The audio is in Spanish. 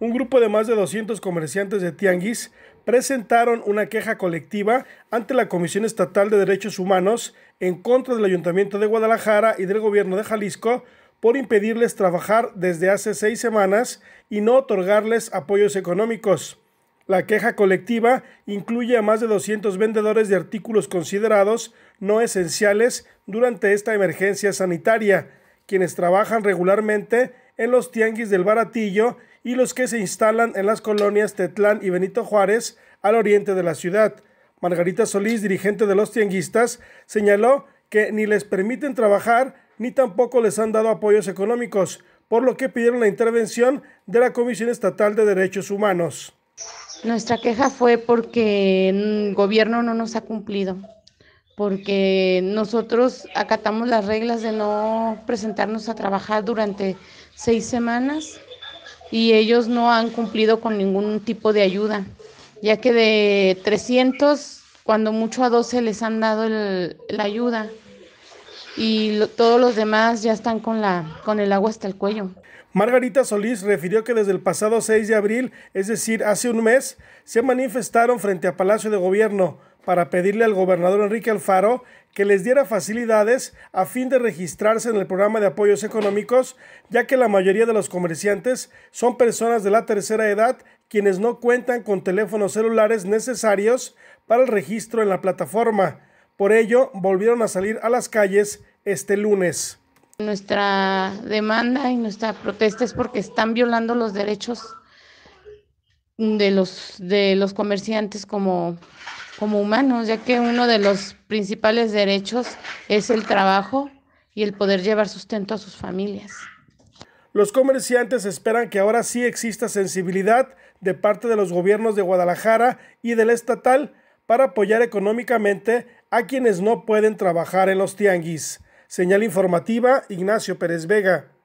un grupo de más de 200 comerciantes de tianguis presentaron una queja colectiva ante la Comisión Estatal de Derechos Humanos en contra del Ayuntamiento de Guadalajara y del Gobierno de Jalisco por impedirles trabajar desde hace seis semanas y no otorgarles apoyos económicos. La queja colectiva incluye a más de 200 vendedores de artículos considerados no esenciales durante esta emergencia sanitaria, quienes trabajan regularmente en los tianguis del baratillo y los que se instalan en las colonias Tetlán y Benito Juárez al oriente de la ciudad. Margarita Solís, dirigente de los tianguistas, señaló que ni les permiten trabajar ni tampoco les han dado apoyos económicos, por lo que pidieron la intervención de la Comisión Estatal de Derechos Humanos. Nuestra queja fue porque el gobierno no nos ha cumplido, porque nosotros acatamos las reglas de no presentarnos a trabajar durante seis semanas y ellos no han cumplido con ningún tipo de ayuda, ya que de 300, cuando mucho a 12 les han dado el, la ayuda y todos los demás ya están con, la, con el agua hasta el cuello. Margarita Solís refirió que desde el pasado 6 de abril, es decir, hace un mes, se manifestaron frente a Palacio de Gobierno para pedirle al gobernador Enrique Alfaro que les diera facilidades a fin de registrarse en el programa de apoyos económicos, ya que la mayoría de los comerciantes son personas de la tercera edad quienes no cuentan con teléfonos celulares necesarios para el registro en la plataforma. Por ello, volvieron a salir a las calles este lunes. Nuestra demanda y nuestra protesta es porque están violando los derechos de los, de los comerciantes como, como humanos, ya que uno de los principales derechos es el trabajo y el poder llevar sustento a sus familias. Los comerciantes esperan que ahora sí exista sensibilidad de parte de los gobiernos de Guadalajara y del estatal para apoyar económicamente a quienes no pueden trabajar en los tianguis. Señal informativa Ignacio Pérez Vega.